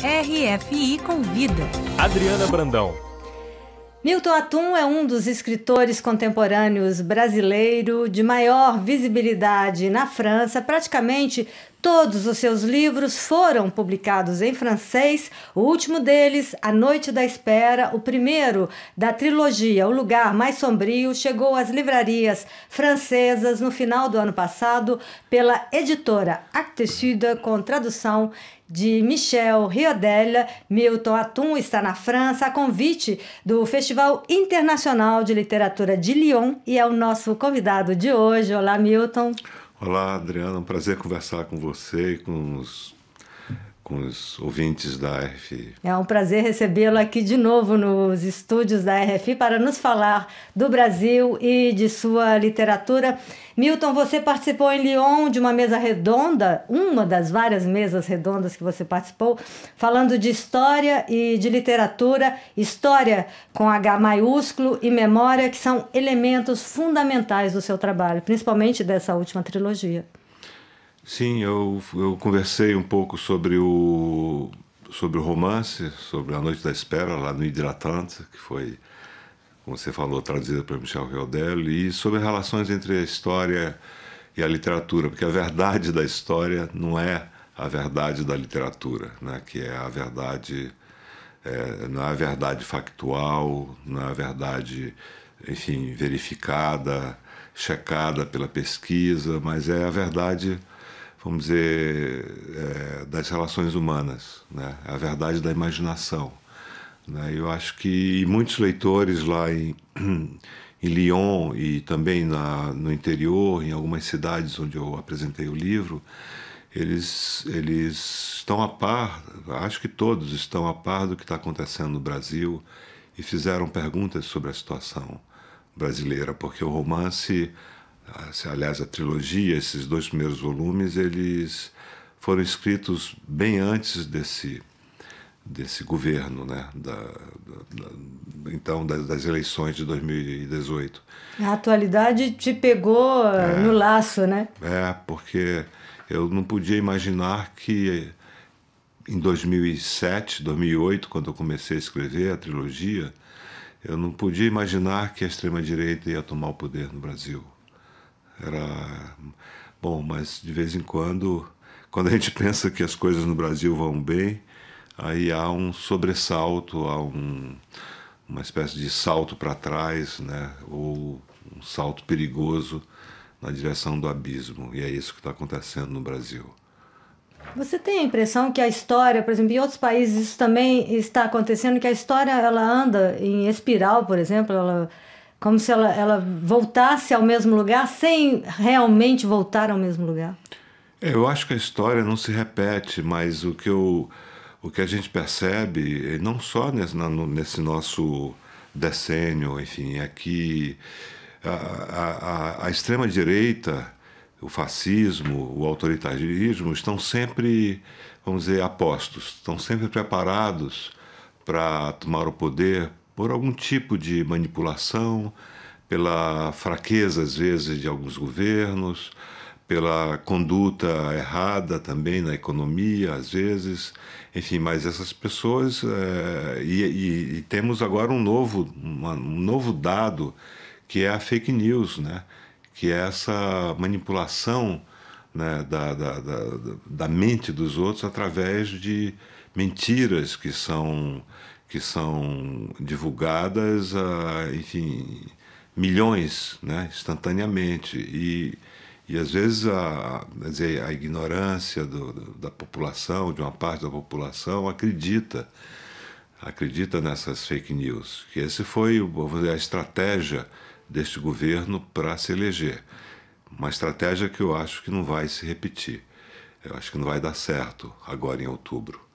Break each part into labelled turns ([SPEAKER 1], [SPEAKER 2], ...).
[SPEAKER 1] RFI Convida. Adriana Brandão. Milton Atum é um dos escritores contemporâneos brasileiro de maior visibilidade na França. Praticamente Todos os seus livros foram publicados em francês, o último deles, A Noite da Espera, o primeiro da trilogia O Lugar Mais Sombrio, chegou às livrarias francesas no final do ano passado pela editora Actes Sud, com tradução de Michel Riodella, Milton Atum está na França, a convite do Festival Internacional de Literatura de Lyon e é o nosso convidado de hoje. Olá, Milton.
[SPEAKER 2] Olá, Adriana, um prazer conversar com você e com os com os ouvintes da RFI.
[SPEAKER 1] É um prazer recebê-lo aqui de novo nos estúdios da RFI para nos falar do Brasil e de sua literatura. Milton, você participou em Lyon de uma mesa redonda, uma das várias mesas redondas que você participou, falando de história e de literatura, história com H maiúsculo e memória, que são elementos fundamentais do seu trabalho, principalmente dessa última trilogia.
[SPEAKER 2] Sim, eu, eu conversei um pouco sobre o, sobre o romance, sobre A Noite da Espera, lá no Hidratante, que foi, como você falou, traduzida por Michel Riordelli, e sobre relações entre a história e a literatura, porque a verdade da história não é a verdade da literatura, né? que é a verdade, é, não é a verdade factual, não é a verdade, enfim, verificada, checada pela pesquisa, mas é a verdade vamos dizer, é, das relações humanas, né? a verdade da imaginação. Né? Eu acho que muitos leitores lá em, em Lyon e também na, no interior, em algumas cidades onde eu apresentei o livro, eles, eles estão a par, acho que todos estão a par do que está acontecendo no Brasil e fizeram perguntas sobre a situação brasileira, porque o romance aliás, a trilogia, esses dois primeiros volumes, eles foram escritos bem antes desse desse governo, né? Da, da, da, então das, das, eleições de 2018.
[SPEAKER 1] A atualidade te pegou é, eh, no laço, né?
[SPEAKER 2] É, porque eu não podia imaginar que em 2007, 2008, quando eu comecei a escrever a trilogia, eu não podia imaginar que a extrema direita ia tomar o poder no Brasil. Era bom, mas de vez em quando, quando a gente pensa que as coisas no Brasil vão bem, aí há um sobressalto, há um, uma espécie de salto para trás, né? Ou um salto perigoso na direção do abismo. E é isso que está acontecendo no Brasil.
[SPEAKER 1] Você tem a impressão que a história, por exemplo, em outros países isso também está acontecendo, que a história ela anda em espiral, por exemplo, ela como se ela, ela voltasse ao mesmo lugar sem realmente voltar ao mesmo lugar.
[SPEAKER 2] É, eu acho que a história não se repete, mas o que, eu, o que a gente percebe, não só nesse, nesse nosso decênio, enfim, aqui é a, a, a extrema-direita, o fascismo, o autoritarismo estão sempre, vamos dizer, apostos, estão sempre preparados para tomar o poder, por algum tipo de manipulação, pela fraqueza, às vezes, de alguns governos, pela conduta errada também na economia, às vezes. Enfim, mas essas pessoas. É, e, e, e, temos agora um novo, uma, um novo dado, que é a fake news, né? que é essa manipulação né, da, da, da, da mente dos outros através de mentiras que são que são divulgadas a, enfim, milhões né, instantaneamente. E, e às vezes a, dizer, a ignorância do, da população, de uma parte da população, acredita acredita nessas fake news. Que esse foi dizer, a estratégia deste governo para se eleger. Uma estratégia que eu acho que não vai se repetir. Eu acho que não vai dar certo agora em outubro.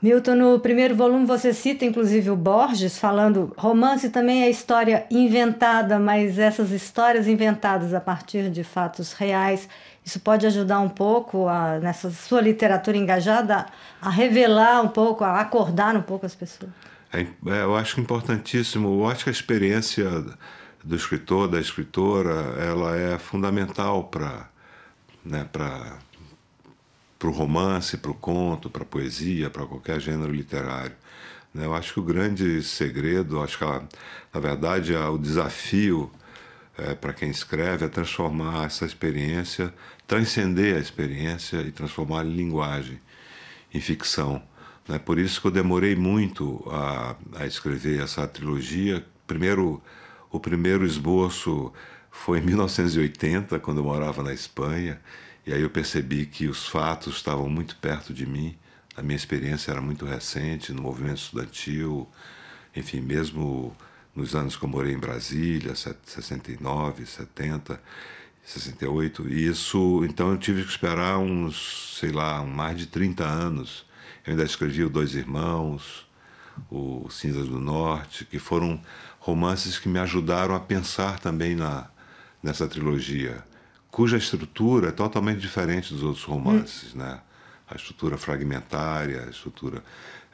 [SPEAKER 1] Milton, no primeiro volume você cita inclusive o Borges falando: romance também é história inventada, mas essas histórias inventadas a partir de fatos reais, isso pode ajudar um pouco a, nessa sua literatura engajada a revelar um pouco, a acordar um pouco as pessoas.
[SPEAKER 2] É, é eu acho importantíssimo. Eu acho que a experiência do escritor, da escritora, ela é fundamental para né, para o romance, para o conto, para a poesia, para qualquer gênero literário. Né? Eu acho que o grande segredo, acho que a, na verdade a, o desafio é, para quem escreve é transformar essa experiência, transcender a experiência e transformar em linguagem, em ficção. Né? Por isso que eu demorei muito a, a escrever essa trilogia. Primeiro, o primeiro esboço foi em 1980, quando eu morava na Espanha e aí eu percebi que os fatos estavam muito perto de mim, a minha experiência era muito recente no movimento estudantil, enfim, mesmo nos anos que eu morei em Brasília, 69, 70, 68, e isso, então eu tive que esperar uns, sei lá, mais de 30 anos. Eu ainda escrevi o Dois Irmãos, o Cinzas do Norte, que foram romances que me ajudaram a pensar também na nessa trilogia cuja estrutura é totalmente diferente dos outros romances, hum. né? A estrutura fragmentária, a estrutura...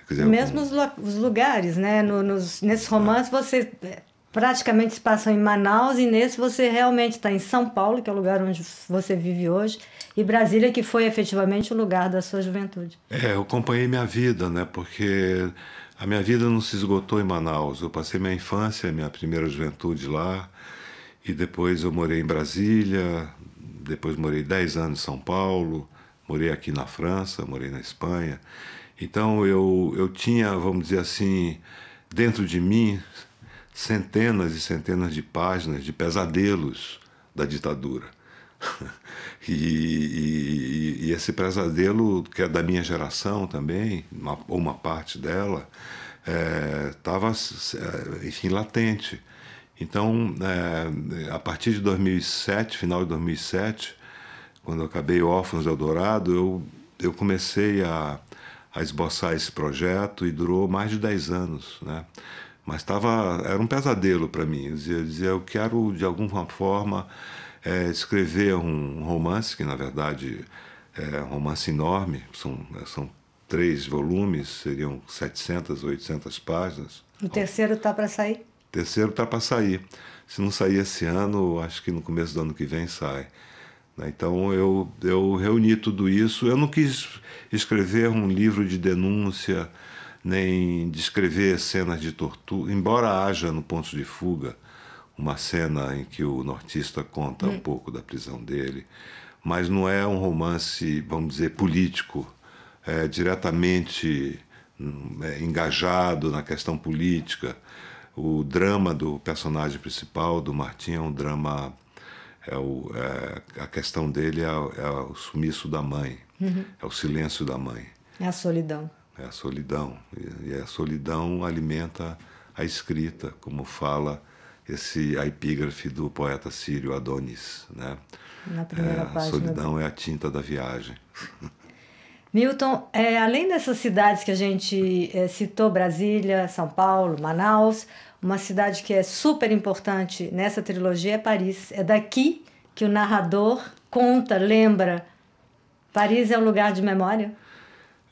[SPEAKER 2] Dizer, Mesmo
[SPEAKER 1] os, lugares, né? No, nos, nesse romance é. você é, praticamente se passam em Manaus e nesse você realmente está em São Paulo, que é o lugar onde você vive hoje, e Brasília, que foi efetivamente o lugar da sua juventude.
[SPEAKER 2] É, eu acompanhei minha vida, né? Porque a minha vida não se esgotou em Manaus. Eu passei minha infância, minha primeira juventude lá. E depois eu morei em Brasília, depois morei 10 anos em São Paulo, morei aqui na França, morei na Espanha. Então eu, eu tinha, vamos dizer assim, dentro de mim centenas e centenas de páginas de pesadelos da ditadura. e, e, e, esse pesadelo, que é da minha geração também, uma, uma parte dela, estava, eh, é, eh, enfim, latente. Então, é, a partir de 2007, final de 2007, quando eu acabei Órfãos do Eldorado, eu, eu comecei a, a esboçar esse projeto e durou mais de 10 anos, né? Mas estava era um pesadelo para mim. Eu dizia, eu dizia, eu quero de alguma forma é, escrever um romance que na verdade é um romance enorme, são são três volumes, seriam 700, 800 páginas.
[SPEAKER 1] O terceiro está para sair?
[SPEAKER 2] Terceiro está para sair. Se não sair esse ano, acho que no começo do ano que vem sai. Né? Então eu, eu reuni tudo isso. Eu não quis escrever um livro de denúncia, nem descrever cenas de tortura, embora haja no Ponto de Fuga uma cena em que o nortista conta um hum. pouco da prisão dele, mas não é um romance, vamos dizer, político, é, diretamente hum, é, engajado na questão política. O drama do personagem principal, do Martim, é um drama. É o, é, a questão dele é, é, o sumiço da mãe, uhum. é o silêncio da mãe.
[SPEAKER 1] É a solidão.
[SPEAKER 2] É a solidão. E, e a solidão alimenta a escrita, como fala esse a epígrafe do poeta sírio Adonis, né? Na primeira é, página. A solidão é a tinta da viagem.
[SPEAKER 1] Milton, é, além dessas cidades que a gente é, citou, Brasília, São Paulo, Manaus, uma cidade que é super importante nessa trilogia é Paris. É daqui que o narrador conta, lembra. Paris é um lugar de memória?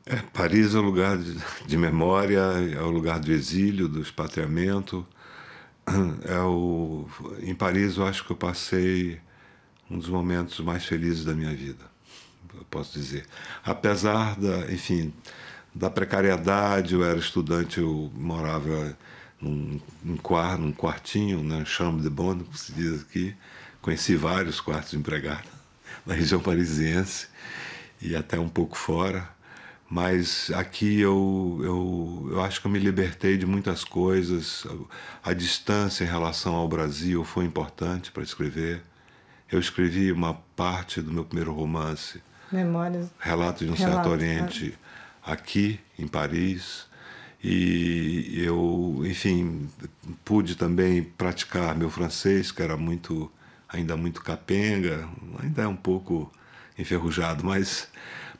[SPEAKER 2] É, Paris é um lugar de, de memória, é o um lugar do exílio, do expatriamento. É o, em Paris eu acho que eu passei um dos momentos mais felizes da minha vida eu posso dizer. Apesar da, enfim, da precariedade, eu era estudante, eu morava num, num quarto, num quartinho, na né, chambre de bonne, como se diz aqui. Conheci vários quartos de empregada na região parisiense e até um pouco fora. Mas aqui eu, eu, eu acho que eu me libertei de muitas coisas. A distância em relação ao Brasil foi importante para escrever. Eu escrevi uma parte do meu primeiro romance Memórias. Relatos de um certo Oriente aqui em Paris. E eu, enfim, pude também praticar meu francês, que era muito, ainda muito capenga, ainda é um pouco enferrujado, mas,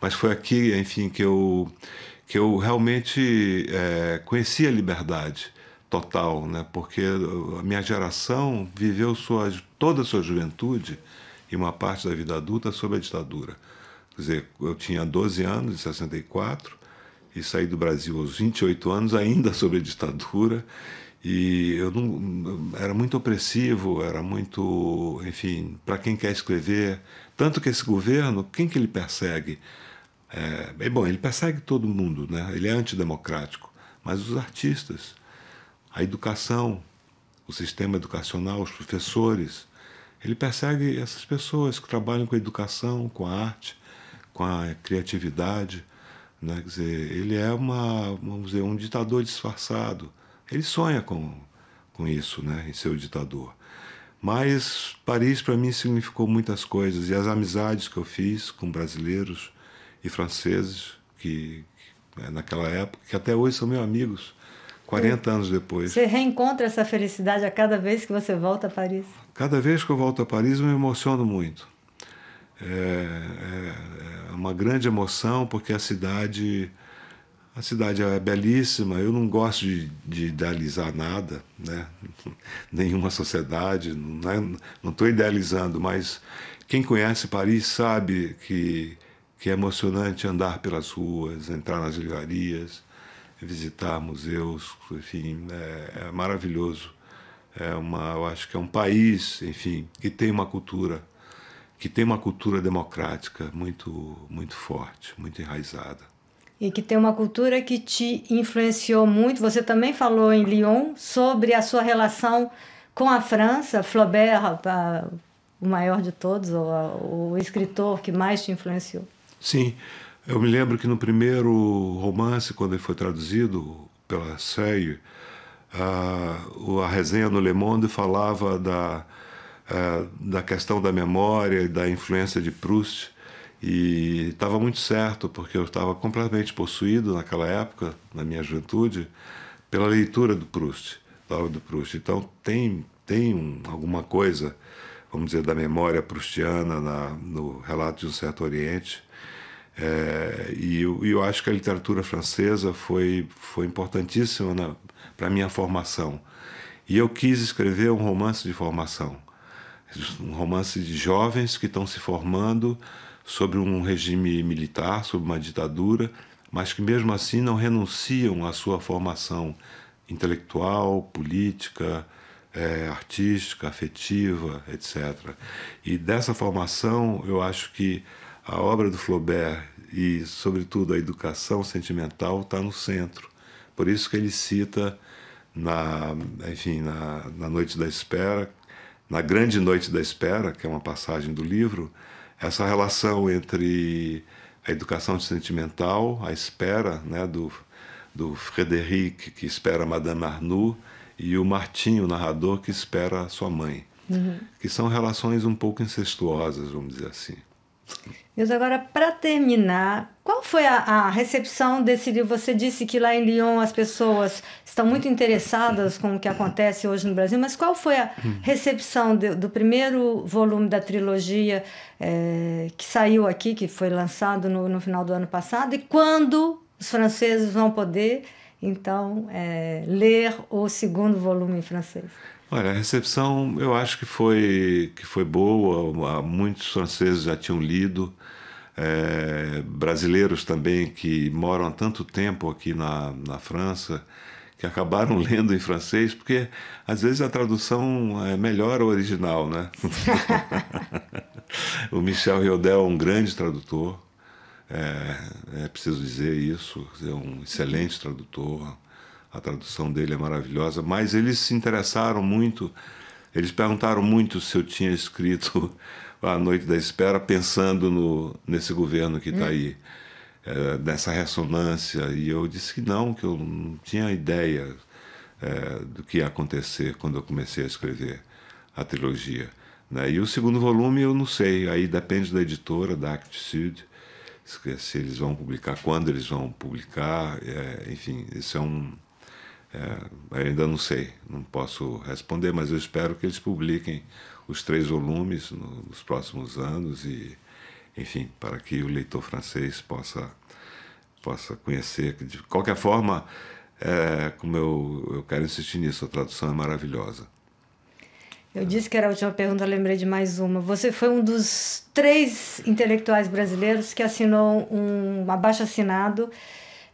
[SPEAKER 2] mas foi aqui, enfim, que eu, que eu realmente é, conheci a liberdade total, né? porque a minha geração viveu sua, toda a sua juventude e uma parte da vida adulta sob a ditadura. Quer dizer, eu tinha 12 anos, em 64, e saí do Brasil aos 28 anos, ainda sob a ditadura, e eu não era muito opressivo, era muito, enfim, para quem quer escrever, tanto que esse governo, quem que ele persegue? É, é, bom, ele persegue todo mundo, né? Ele é antidemocrático, mas os artistas, a educação, o sistema educacional, os professores, ele persegue essas pessoas que trabalham com a educação, com a arte com a criatividade. Né? Quer dizer, ele é uma, vamos dizer, um ditador disfarçado. Ele sonha com, com isso, né? em ser o ditador. Mas Paris para mim significou muitas coisas e as amizades que eu fiz com brasileiros e franceses que, que né, naquela época que até hoje são meus amigos. 40 anos depois. Você
[SPEAKER 1] reencontra essa felicidade a cada vez que você volta a Paris?
[SPEAKER 2] Cada vez que eu volto a Paris, eu me emociono muito. É, é, é uma grande emoção porque a cidade a cidade é belíssima, eu não gosto de, de idealizar nada, né? nenhuma sociedade, não estou é, idealizando, mas quem conhece Paris sabe que, que é emocionante andar pelas ruas, entrar nas livrarias, visitar museus, enfim, é, é maravilhoso. É uma, eu acho que é um país, enfim, que tem uma cultura que tem uma cultura democrática muito, muito forte, muito enraizada.
[SPEAKER 1] E que tem uma cultura que te influenciou muito. Você também falou em Lyon sobre a sua relação com a França, Flaubert, o maior de todos, o escritor que mais te influenciou.
[SPEAKER 2] Sim, eu me lembro que no primeiro romance, quando ele foi traduzido pela Sey, a, ah, a resenha no Le Monde falava da, ah, da questão da memória e da influência de Proust. E estava muito certo, porque eu estava completamente possuído naquela época, na minha juventude, pela leitura do Proust, da obra do Proust. Então tem, tem um, alguma coisa, vamos dizer, da memória prustiana na, no relato de um certo Oriente. É, e, eu, eu, acho que a literatura francesa foi, foi importantíssima para a minha formação. E eu quis escrever um romance de formação. Um romance de jovens que estão se formando sobre um regime militar, sobre uma ditadura, mas que mesmo assim não renunciam à sua formação intelectual, política, é, artística, afetiva, etc. E dessa formação, eu acho que a obra do Flaubert e, sobretudo, a educação sentimental está no centro. Por isso que ele cita na, enfim, na, na Noite da Espera, na Grande Noite da Espera, que é uma passagem do livro, essa relação entre a educação sentimental, a espera né, do, do Frederic, que espera Madame Arnoux, e o Martinho, o narrador, que espera sua mãe. Uhum. Que são relações um pouco incestuosas, vamos dizer assim.
[SPEAKER 1] Deus, agora para terminar, qual foi a, a, recepção desse livro? Você disse que lá em Lyon as pessoas estão muito interessadas com o que acontece hoje no Brasil, mas qual foi a recepção de, do primeiro volume da trilogia é, que saiu aqui, que foi lançado no, no final do ano passado, e quando os franceses vão poder então, é, ler o segundo volume em francês.
[SPEAKER 2] Olha, a recepção eu acho que foi, que foi boa, muitos franceses já tinham lido, é, brasileiros também que moram há tanto tempo aqui na, na França, que acabaram lendo em francês, porque às vezes a tradução é melhor o original, né? o Michel Riodel é um grande tradutor, é, é preciso dizer isso. É um excelente tradutor. A tradução dele é maravilhosa. Mas eles se interessaram muito. Eles perguntaram muito se eu tinha escrito A Noite da Espera pensando no, nesse governo que está hum. aí, é, nessa ressonância. E eu disse que não, que eu não tinha ideia é, do que ia acontecer quando eu comecei a escrever a trilogia. Né? E o segundo volume eu não sei, aí depende da editora, da Actitude se eles vão publicar, quando eles vão publicar, é, enfim, isso é um. É, ainda não sei, não posso responder, mas eu espero que eles publiquem os três volumes no, nos próximos anos e, enfim, para que o leitor francês possa possa conhecer. De qualquer forma, é, como eu, eu quero insistir nisso, a tradução é maravilhosa.
[SPEAKER 1] Eu disse que era a última pergunta, lembrei de mais uma. Você foi um dos três intelectuais brasileiros que assinou um abaixo-assinado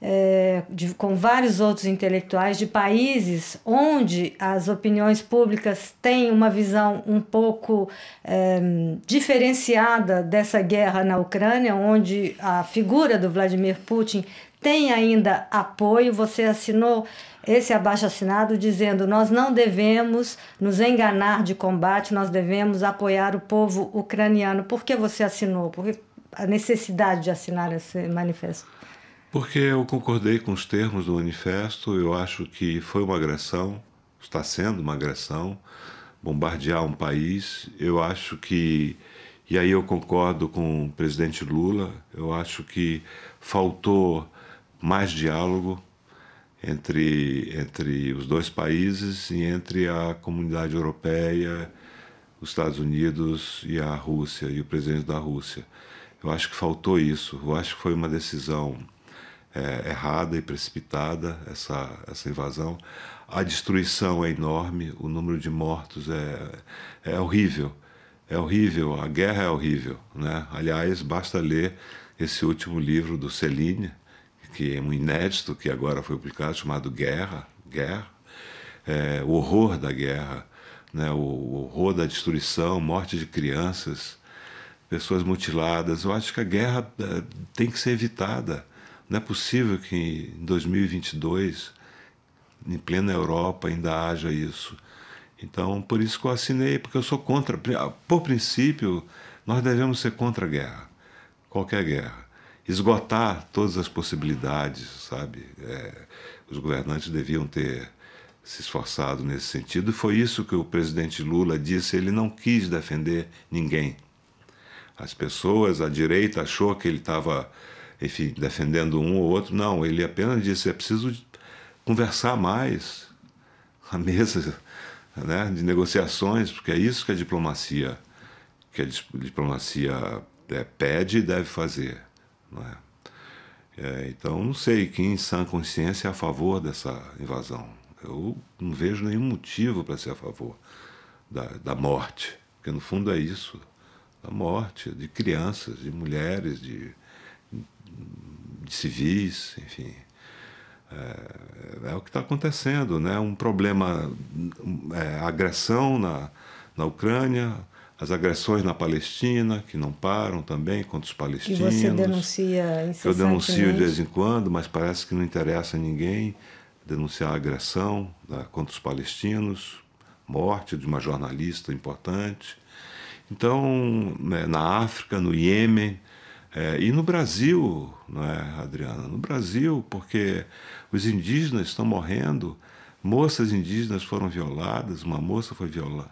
[SPEAKER 1] é, com vários outros intelectuais de países onde as opiniões públicas têm uma visão um pouco é, diferenciada dessa guerra na Ucrânia, onde a figura do Vladimir Putin tem ainda apoio. Você assinou esse abaixo-assinado dizendo: nós não devemos nos enganar de combate, nós devemos apoiar o povo ucraniano. Por que você assinou? Por a necessidade de assinar esse manifesto?
[SPEAKER 2] Porque eu concordei com os termos do manifesto, eu acho que foi uma agressão, está sendo uma agressão, bombardear um país. Eu acho que. E aí eu concordo com o presidente Lula, eu acho que faltou mais diálogo entre, entre os dois países e entre a comunidade europeia, os Estados Unidos e a Rússia, e o presidente da Rússia. Eu acho que faltou isso, eu acho que foi uma decisão é, errada e precipitada essa, essa invasão. A destruição é enorme, o número de mortos é, é horrível. É horrível, a guerra é horrível. Né? Aliás, basta ler esse último livro do Celine, que é um inédito, que agora foi publicado, chamado Guerra, Guerra é, o horror da guerra, né, o, o horror da destruição, morte de crianças, pessoas mutiladas. Eu acho que a guerra é, tem que ser evitada. Não é possível que em 2022, em plena Europa, ainda haja isso. Então, por isso que eu assinei, porque eu sou contra. Por princípio, nós devemos ser contra a guerra, qualquer guerra esgotar todas as possibilidades, sabe? É, os governantes deviam ter se esforçado nesse sentido. Foi isso que o presidente Lula disse. Ele não quis defender ninguém. As pessoas, a direita achou que ele estava, enfim, defendendo um ou outro. Não, ele apenas disse: é preciso conversar mais a mesa né, de negociações, porque é isso que a diplomacia, que a diplomacia é, pede e deve fazer. Não é? É, então, não sei quem em sã consciência é a favor dessa invasão. Eu não vejo nenhum motivo para ser a favor da, da morte, porque no fundo é isso: da morte de crianças, de mulheres, de, de civis, enfim. É, é o que está acontecendo, né? Um problema, é, agressão na, na Ucrânia, as agressões na Palestina, que não param também contra os palestinos. Que você
[SPEAKER 1] denuncia Eu denuncio de vez
[SPEAKER 2] em quando, mas parece que não interessa a ninguém denunciar a agressão né, contra os palestinos, morte de uma jornalista importante. Então, né, na África, no Iêmen, é, e no Brasil, não é, Adriana? No Brasil, porque os indígenas estão morrendo, moças indígenas foram violadas, uma moça foi, viola,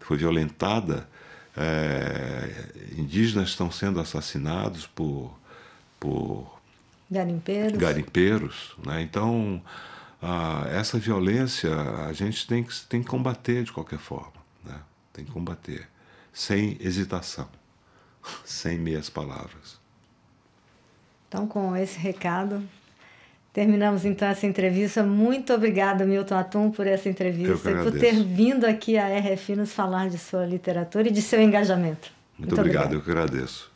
[SPEAKER 2] foi violentada é, indígenas estão sendo assassinados por, por
[SPEAKER 1] garimpeiros.
[SPEAKER 2] garimpeiros né? Então, essa violência a gente tem que, tem que combater de qualquer forma. Né? Tem que combater. Sem hesitação, sem meias palavras.
[SPEAKER 1] Então, com esse recado, Terminamos então essa entrevista. Muito obrigada, Milton Atum, por essa entrevista e por ter vindo aqui à RF nos falar de sua literatura e de seu engajamento. Muito, Muito obrigado, obrigado,
[SPEAKER 2] eu que agradeço.